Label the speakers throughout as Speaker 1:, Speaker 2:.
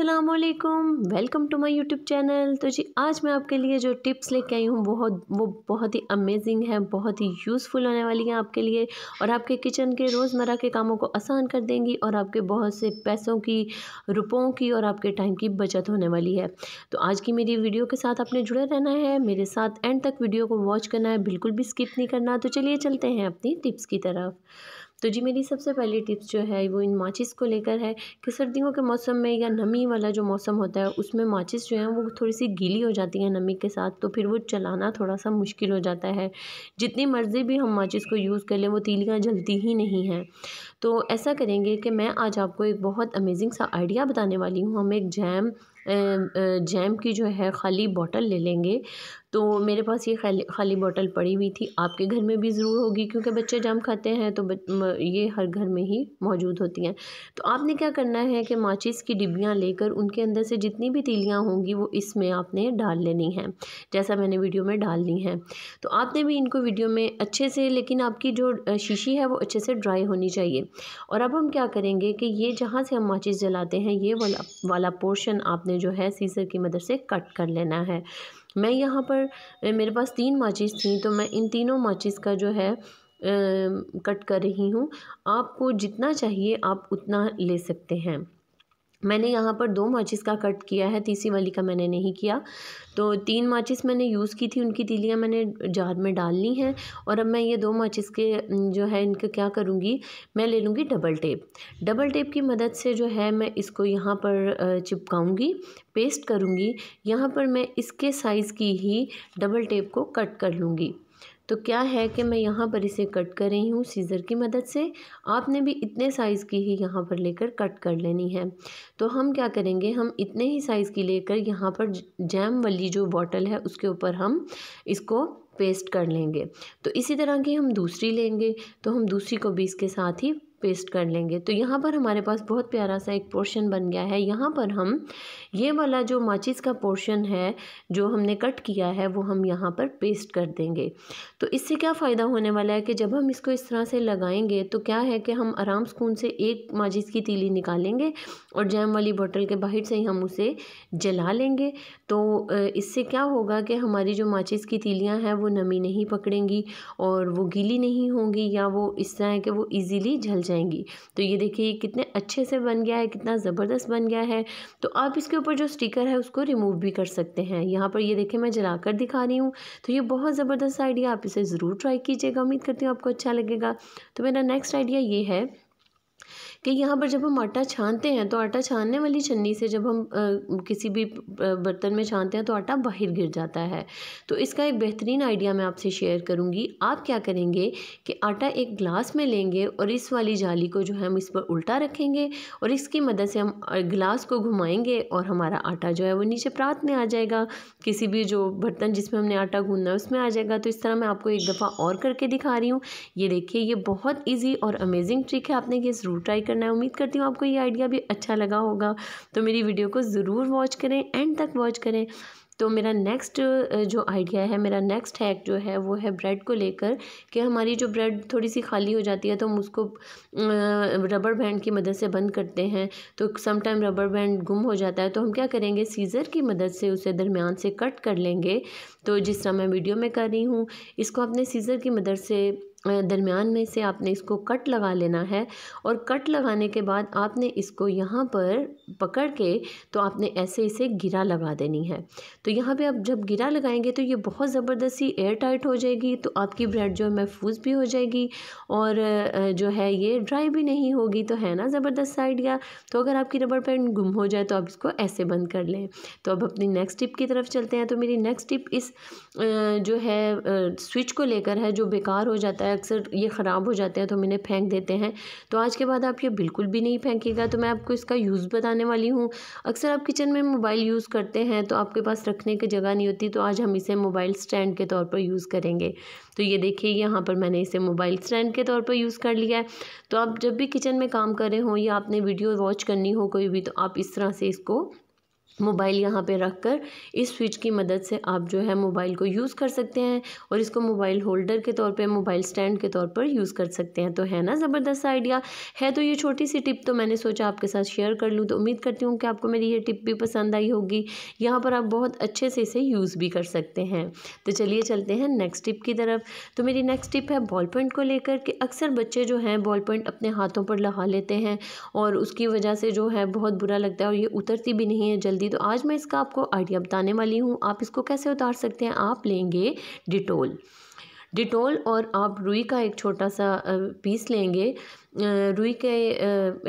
Speaker 1: अल्लाम welcome to my YouTube channel तो जी आज मैं आपके लिए जो टिप्स लेके आई हूँ बहुत वो बहुत ही अमेजिंग है बहुत ही यूज़फुल होने वाली हैं आपके लिए और आपके किचन के रोज़मर्रा के कामों को आसान कर देंगी और आपके बहुत से पैसों की रुपयों की और आपके टाइम की बचत होने वाली है तो आज की मेरी वीडियो के साथ आपने जुड़े रहना है मेरे साथ एंड तक वीडियो को वॉच करना है बिल्कुल भी स्किप नहीं करना तो चलिए चलते हैं अपनी टिप्स की तरफ तो जी मेरी सबसे पहली टिप्स जो है वो इन माचिस को लेकर है कि सर्दियों के मौसम में या नमी वाला जो मौसम होता है उसमें माचिस जो है वो थोड़ी सी गीली हो जाती है नमी के साथ तो फिर वो चलाना थोड़ा सा मुश्किल हो जाता है जितनी मर्ज़ी भी हम माचिस को यूज़ कर लें वो तीलियाँ जलती ही नहीं हैं तो ऐसा करेंगे कि मैं आज आपको एक बहुत अमेजिंग सा आइडिया बताने वाली हूँ हम एक जैम जैम की जो है खाली बॉटल ले लेंगे तो मेरे पास ये खाली खाली बॉटल पड़ी हुई थी आपके घर में भी ज़रूर होगी क्योंकि बच्चे जैम खाते हैं तो ये हर घर में ही मौजूद होती हैं तो आपने क्या करना है कि माचिस की डिब्बियाँ लेकर उनके अंदर से जितनी भी तीलियाँ होंगी वो इसमें आपने डाल लेनी हैं जैसा मैंने वीडियो में डाल ली हैं तो आपने भी इनको वीडियो में अच्छे से लेकिन आपकी जो शीशी है वो अच्छे से ड्राई होनी चाहिए और अब हम क्या करेंगे कि ये जहाँ से हम माचिस जलाते हैं ये वाला वाला पोर्शन आपने जो है सीसर की मदद से कट कर लेना है मैं यहाँ पर मेरे पास तीन माचिस थी तो मैं इन तीनों माचिस का जो है कट कर रही हूँ आपको जितना चाहिए आप उतना ले सकते हैं मैंने यहाँ पर दो माचिस का कट किया है तीसरी वाली का मैंने नहीं किया तो तीन माचिस मैंने यूज़ की थी उनकी तीलियाँ मैंने जार में डालनी हैं और अब मैं ये दो माचिस के जो है इनका क्या करूँगी मैं ले लूँगी डबल टेप डबल टेप की मदद से जो है मैं इसको यहाँ पर चिपकाऊँगी पेस्ट करूँगी यहाँ पर मैं इसके साइज़ की ही डबल टेप को कट कर लूँगी तो क्या है कि मैं यहाँ पर इसे कट कर रही हूँ सीज़र की मदद से आपने भी इतने साइज़ की ही यहाँ पर लेकर कट कर लेनी है तो हम क्या करेंगे हम इतने ही साइज़ की लेकर यहाँ पर जैम वाली जो बॉटल है उसके ऊपर हम इसको पेस्ट कर लेंगे तो इसी तरह की हम दूसरी लेंगे तो हम दूसरी को भी इसके साथ ही पेस्ट कर लेंगे तो यहाँ पर हमारे पास बहुत प्यारा सा एक पोर्शन बन गया है यहाँ पर हम ये वाला जो माचिस का पोर्शन है जो हमने कट किया है वो हम यहाँ पर पेस्ट कर देंगे तो इससे क्या फ़ायदा होने वाला है कि जब हम इसको इस तरह से लगाएंगे तो क्या है कि हम आराम सुकून से एक माचिस की तीली निकालेंगे और जैम वाली बॉटल के बाहर से ही हम उसे जला लेंगे तो इससे क्या होगा कि हमारी जो माचिस की तीलियाँ हैं वो नमी नहीं पकड़ेंगी और वो गीली नहीं होंगी या वो इस तरह है कि वो ईज़िली जल जाए जाएंगी तो ये देखिए कितने अच्छे से बन गया है कितना ज़बरदस्त बन गया है तो आप इसके ऊपर जो स्टिकर है उसको रिमूव भी कर सकते हैं यहाँ पर ये देखिए मैं जलाकर दिखा रही हूँ तो ये बहुत ज़बरदस्त आइडिया आप इसे ज़रूर ट्राई कीजिएगा उम्मीद करती हूँ आपको अच्छा लगेगा तो मेरा नेक्स्ट आइडिया ये है कि यहाँ पर जब हम आटा छानते हैं तो आटा छानने वाली छन्नी से जब हम आ, किसी भी बर्तन में छानते हैं तो आटा बाहर गिर जाता है तो इसका एक बेहतरीन आइडिया मैं आपसे शेयर करूँगी आप क्या करेंगे कि आटा एक ग्लास में लेंगे और इस वाली जाली को जो है हम इस पर उल्टा रखेंगे और इसकी मदद से हम ग्लास को घुमाएंगे और हमारा आटा जो है वो नीचे प्रात में आ जाएगा किसी भी जो बर्तन जिसमें हमने आटा गूंदना है उसमें आ जाएगा तो इस तरह मैं आपको एक दफ़ा और करके दिखा रही हूँ ये देखिए ये बहुत ईजी और अमेजिंग ट्रिक है आपने ये ज़रूर ट्राई कर करना है उम्मीद करती हूँ आपको ये आइडिया भी अच्छा लगा होगा तो मेरी वीडियो को ज़रूर वॉच करें एंड तक वॉच करें तो मेरा नेक्स्ट जो आइडिया है मेरा नेक्स्ट हैक जो है वो है ब्रेड को लेकर कि हमारी जो ब्रेड थोड़ी सी खाली हो जाती है तो हम उसको रबर बैंड की मदद से बंद करते हैं तो समटाइम रबर बैंड गुम हो जाता है तो हम क्या करेंगे सीज़र की मदद से उसे दरमियान से कट कर लेंगे तो जिस तरह मैं वीडियो में कर रही हूँ इसको अपने सीज़र की मदद से दरमियान में से आपने इसको कट लगा लेना है और कट लगाने के बाद आपने इसको यहाँ पर पकड़ के तो आपने ऐसे इसे गिरा लगा देनी है तो यहाँ पे आप जब गिरा लगाएंगे तो ये बहुत ज़बरदस्ती एयर टाइट हो जाएगी तो आपकी ब्रेड जो है महफूज भी हो जाएगी और जो है ये ड्राई भी नहीं होगी तो है ना ज़बरदस्त आइडिया तो अगर आपकी रबड़ पेंट गुम हो जाए तो आप इसको ऐसे बंद कर लें तो अब अपनी नेक्स्ट टिप की तरफ चलते हैं तो मेरी नेक्स्ट टिप इस जो है स्विच को लेकर है जो बेकार हो जाता है अक्सर ये ख़राब हो जाते हैं तो हम इन्हें फेंक देते हैं तो आज के बाद आप ये बिल्कुल भी नहीं फेंकेगा तो मैं आपको इसका यूज़ बताने वाली हूँ अक्सर आप किचन में मोबाइल यूज़ करते हैं तो आपके पास रखने की जगह नहीं होती तो आज हम इसे मोबाइल स्टैंड के तौर पर यूज़ करेंगे तो ये देखिए यहाँ पर मैंने इसे मोबाइल स्टैंड के तौर पर यूज़ कर लिया है तो आप जब भी किचन में काम कर रहे हों या आपने वीडियो वॉच करनी हो कोई भी तो आप इस तरह से इसको मोबाइल यहाँ पे रख कर इस स्विच की मदद से आप जो है मोबाइल को यूज़ कर सकते हैं और इसको मोबाइल होल्डर के तौर पे मोबाइल स्टैंड के तौर पर यूज़ कर सकते हैं तो है ना ज़बरदस्त आइडिया है तो ये छोटी सी टिप तो मैंने सोचा आपके साथ शेयर कर लूँ तो उम्मीद करती हूँ कि आपको मेरी ये टिप भी पसंद आई होगी यहाँ पर आप बहुत अच्छे से इसे यूज़ भी कर सकते हैं तो चलिए चलते हैं नेक्स्ट टिप की तरफ तो मेरी नेक्स्ट टिप है बॉल पॉइंट को लेकर कि अक्सर बच्चे जो हैं बॉल पॉइंट अपने हाथों पर लगा लेते हैं और उसकी वजह से जो है बहुत बुरा लगता है और ये उतरती भी नहीं है जल्दी जल्दी तो आज मैं इसका आपको आइडिया बताने वाली हूँ आप इसको कैसे उतार सकते हैं आप लेंगे डिटोल डिटोल और आप रुई का एक छोटा सा पीस लेंगे रुई के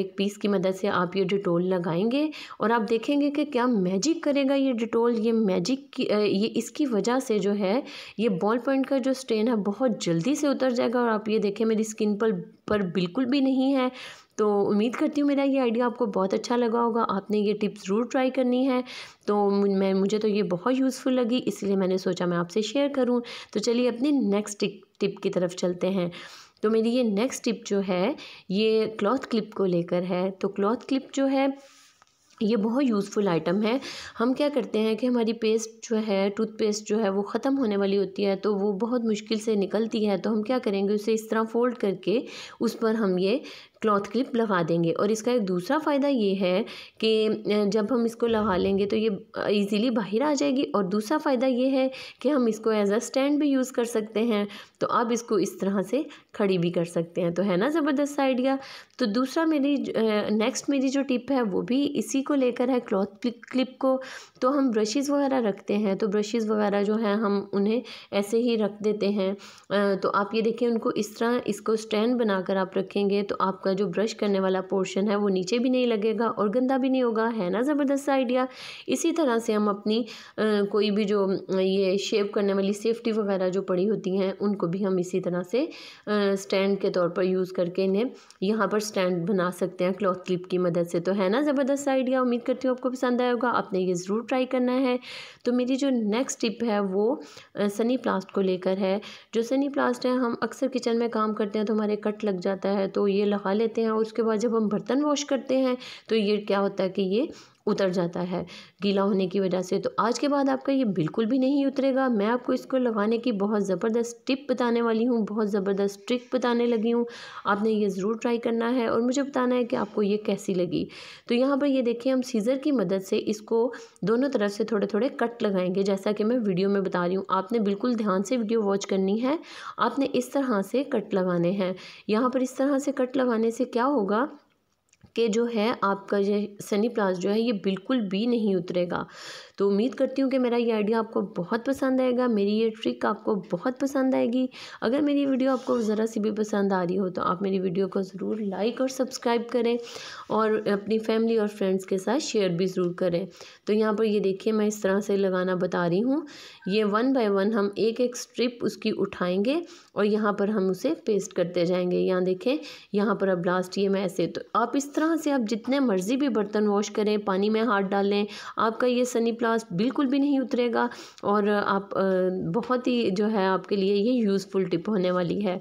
Speaker 1: एक पीस की मदद से आप ये डिटोल लगाएंगे और आप देखेंगे कि क्या मैजिक करेगा ये डिटोल ये मैजिक की ये इसकी वजह से जो है ये बॉल पॉइंट का जो स्टेन है बहुत जल्दी से उतर जाएगा और आप ये देखें मेरी स्किन पर पर बिल्कुल भी नहीं है तो उम्मीद करती हूँ मेरा ये आइडिया आपको बहुत अच्छा लगा होगा आपने ये टिप ज़रूर ट्राई करनी है तो मैं मुझे तो ये बहुत यूज़फुल लगी इसलिए मैंने सोचा मैं आपसे शेयर करूँ तो चलिए अपनी नेक्स्ट टिप टिप की तरफ चलते हैं तो मेरी ये नेक्स्ट टिप जो है ये क्लॉथ क्लिप को लेकर है तो क्लॉथ क्लिप जो है ये बहुत यूज़फुल आइटम है हम क्या करते हैं कि हमारी पेस्ट जो है टूथपेस्ट जो है वो ख़त्म होने वाली होती है तो वो बहुत मुश्किल से निकलती है तो हम क्या करेंगे उसे इस तरह फ़ोल्ड करके उस पर हम ये क्लॉथ क्लिप लगा देंगे और इसका एक दूसरा फ़ायदा ये है कि जब हम इसको लगा लेंगे तो ये इजीली बाहर आ जाएगी और दूसरा फ़ायदा ये है कि हम इसको एज अ स्टैंड भी यूज़ कर सकते हैं तो आप इसको इस तरह से खड़ी भी कर सकते हैं तो है ना ज़बरदस्त आइडिया तो दूसरा मेरी नेक्स्ट मेरी जो टिप है वो भी इसी को लेकर है क्लॉथ क्लिप को तो हम ब्रशेज़ वगैरह रखते हैं तो ब्रशेज़ वगैरह जो हैं हम उन्हें ऐसे ही रख देते हैं तो आप ये देखें उनको इस तरह इसको स्टैंड बनाकर आप रखेंगे तो आपका आपका जो ब्रश करने वाला पोर्शन है वो नीचे भी नहीं लगेगा और गंदा भी नहीं होगा है ना ज़बरदस्त आइडिया इसी तरह से हम अपनी आ, कोई भी जो ये शेप करने वाली सेफ्टी वगैरह जो पड़ी होती हैं उनको भी हम इसी तरह से स्टैंड के तौर पर यूज़ करके इन्हें यहाँ पर स्टैंड बना सकते हैं क्लॉथ क्लिप की मदद से तो है ना ज़बरदस्त आइडिया उम्मीद करती हूँ आपको पसंद आएगा आपने ये ज़रूर ट्राई करना है तो मेरी जो नेक्स्ट टिप है वो सनी प्लास्ट को लेकर है जो सनी प्लास्ट है हम अक्सर किचन में काम करते हैं तो हमारे कट लग जाता है तो ये लगा लेते हैं और उसके बाद जब हम बर्तन वॉश करते हैं तो ये क्या होता है कि ये उतर जाता है गीला होने की वजह से तो आज के बाद आपका ये बिल्कुल भी नहीं उतरेगा मैं आपको इसको लगाने की बहुत ज़बरदस्त टिप बताने वाली हूँ बहुत ज़बरदस्त ट्रिक बताने लगी हूँ आपने ये ज़रूर ट्राई करना है और मुझे बताना है कि आपको ये कैसी लगी तो यहाँ पर ये देखें हम सीज़र की मदद से इसको दोनों तरफ से थोड़े थोड़े कट लगाएंगे जैसा कि मैं वीडियो में बता रही हूँ आपने बिल्कुल ध्यान से वीडियो वॉच करनी है आपने इस तरह से कट लगाने हैं यहाँ पर इस तरह से कट लगाने से क्या होगा के जो है आपका ये सनी प्लांट जो है ये बिल्कुल भी नहीं उतरेगा तो उम्मीद करती हूँ कि मेरा ये आइडिया आपको बहुत पसंद आएगा मेरी ये ट्रिक आपको बहुत पसंद आएगी अगर मेरी वीडियो आपको ज़रा सी भी पसंद आ रही हो तो आप मेरी वीडियो को ज़रूर लाइक और सब्सक्राइब करें और अपनी फैमिली और फ्रेंड्स के साथ शेयर भी ज़रूर करें तो यहाँ पर ये देखिए मैं इस तरह से लगाना बता रही हूँ ये वन बाय वन हम एक एक स्ट्रिप उसकी उठाएंगे और यहाँ पर हम उसे पेस्ट करते जाएंगे यहाँ देखें यहाँ पर अब लास्ट ये मैं ऐसे तो आप इस तरह से आप जितने मर्ज़ी भी बर्तन वॉश करें पानी में हाथ डालें आपका ये सनी प्ला क्लास बिल्कुल भी नहीं उतरेगा और आप बहुत ही जो है आपके लिए ये यूज़फुल टिप होने वाली है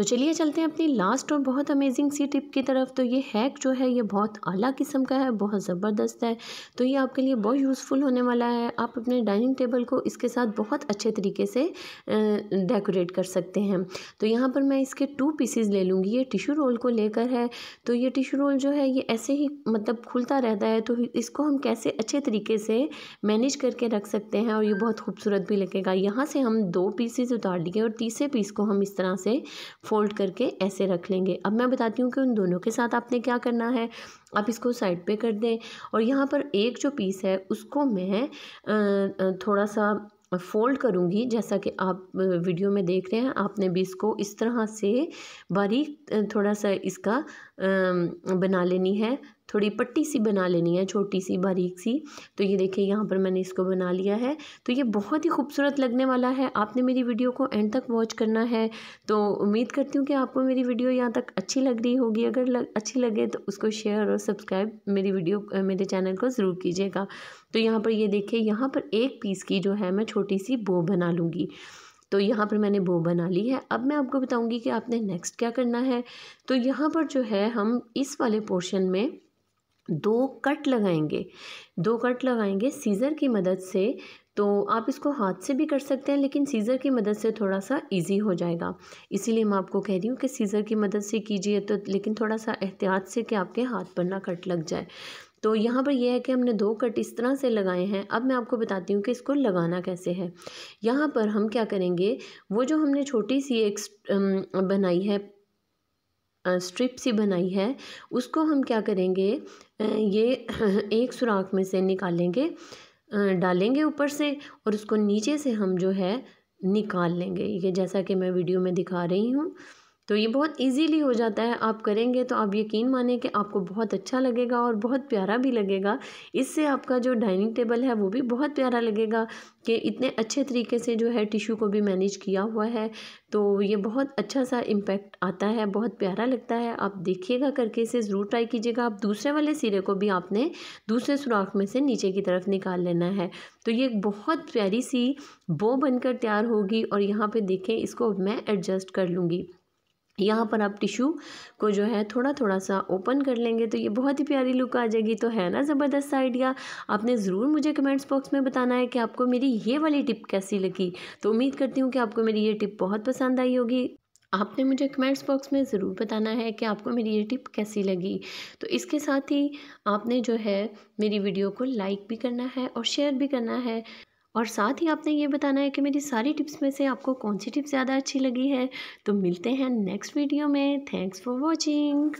Speaker 1: तो चलिए चलते हैं अपनी लास्ट और बहुत अमेजिंग सी टिप की तरफ तो ये हैक जो है ये बहुत आला किस्म का है बहुत ज़बरदस्त है तो ये आपके लिए बहुत यूज़फुल होने वाला है आप अपने डाइनिंग टेबल को इसके साथ बहुत अच्छे तरीके से डेकोरेट कर सकते हैं तो यहाँ पर मैं इसके टू पीसीज ले लूँगी ये टिशू रोल को लेकर है तो ये टिशू रोल जो है ये ऐसे ही मतलब खुलता रहता है तो इसको हम कैसे अच्छे तरीके से मैनेज करके रख सकते हैं और ये बहुत खूबसूरत भी लगेगा यहाँ से हम दो पीसीज उतार लिए और तीसरे पीस को हम इस तरह से फोल्ड करके ऐसे रख लेंगे अब मैं बताती हूँ कि उन दोनों के साथ आपने क्या करना है आप इसको साइड पे कर दें और यहाँ पर एक जो पीस है उसको मैं थोड़ा सा फ़ोल्ड करूँगी जैसा कि आप वीडियो में देख रहे हैं आपने भी इसको इस तरह से बारीक थोड़ा सा इसका बना लेनी है थोड़ी पट्टी सी बना लेनी है छोटी सी बारीक सी तो ये देखिए यहाँ पर मैंने इसको बना लिया है तो ये बहुत ही खूबसूरत लगने वाला है आपने मेरी वीडियो को एंड तक वॉच करना है तो उम्मीद करती हूँ कि आपको मेरी वीडियो यहाँ तक अच्छी लग रही होगी अगर लग, अच्छी लगे तो उसको शेयर और सब्सक्राइब मेरी वीडियो मेरे चैनल को ज़रूर कीजिएगा तो यहाँ पर ये देखिए यहाँ पर एक पीस की जो है मैं छोटी सी बो बना लूँगी तो यहाँ पर मैंने बो बना ली है अब मैं आपको बताऊँगी कि आपने नेक्स्ट क्या करना है तो यहाँ पर जो है हम इस वाले पोर्शन में दो कट लगाएंगे दो कट लगाएंगे सीज़र की मदद से तो आप इसको हाथ से भी कर सकते हैं लेकिन सीज़र की मदद से थोड़ा सा इजी हो जाएगा इसीलिए मैं आपको कह रही हूँ कि सीज़र की मदद से कीजिए तो लेकिन थोड़ा सा एहतियात से कि आपके हाथ पर ना कट लग जाए तो यहाँ पर यह है कि हमने दो कट इस तरह से लगाए हैं अब मैं आपको बताती हूँ कि इसको लगाना कैसे है यहाँ पर हम क्या करेंगे वो जो हमने छोटी सी एक बनाई है स्ट्रिप सी बनाई है उसको हम क्या करेंगे ये एक सुराख में से निकालेंगे डालेंगे ऊपर से और उसको नीचे से हम जो है निकाल लेंगे ये जैसा कि मैं वीडियो में दिखा रही हूँ तो ये बहुत इजीली हो जाता है आप करेंगे तो आप यकीन माने कि आपको बहुत अच्छा लगेगा और बहुत प्यारा भी लगेगा इससे आपका जो डाइनिंग टेबल है वो भी बहुत प्यारा लगेगा कि इतने अच्छे तरीके से जो है टिशू को भी मैनेज किया हुआ है तो ये बहुत अच्छा सा इम्पैक्ट आता है बहुत प्यारा लगता है आप देखिएगा करके इसे ज़रूर ट्राई कीजिएगा आप दूसरे वाले सिरे को भी आपने दूसरे सुराख में से नीचे की तरफ निकाल लेना है तो ये एक बहुत प्यारी सी बो बनकर तैयार होगी और यहाँ पे देखें इसको मैं एडजस्ट कर लूँगी यहाँ पर आप टिशू को जो है थोड़ा थोड़ा सा ओपन कर लेंगे तो ये बहुत ही प्यारी लुक आ जाएगी तो है ना ज़बरदस्त आइडिया आपने ज़रूर मुझे कमेंट्स बॉक्स में बताना है कि आपको मेरी ये वाली टिप कैसी लगी तो उम्मीद करती हूँ कि आपको मेरी ये टिप बहुत पसंद आई होगी आपने मुझे कमेंट्स बॉक्स में ज़रूर बताना है कि आपको मेरी ये टिप कैसी लगी तो इसके साथ ही आपने जो है मेरी वीडियो को लाइक भी करना है और शेयर भी करना है और साथ ही आपने ये बताना है कि मेरी सारी टिप्स में से आपको कौन सी टिप्स ज़्यादा अच्छी लगी है तो मिलते हैं नेक्स्ट वीडियो में थैंक्स फॉर वॉचिंग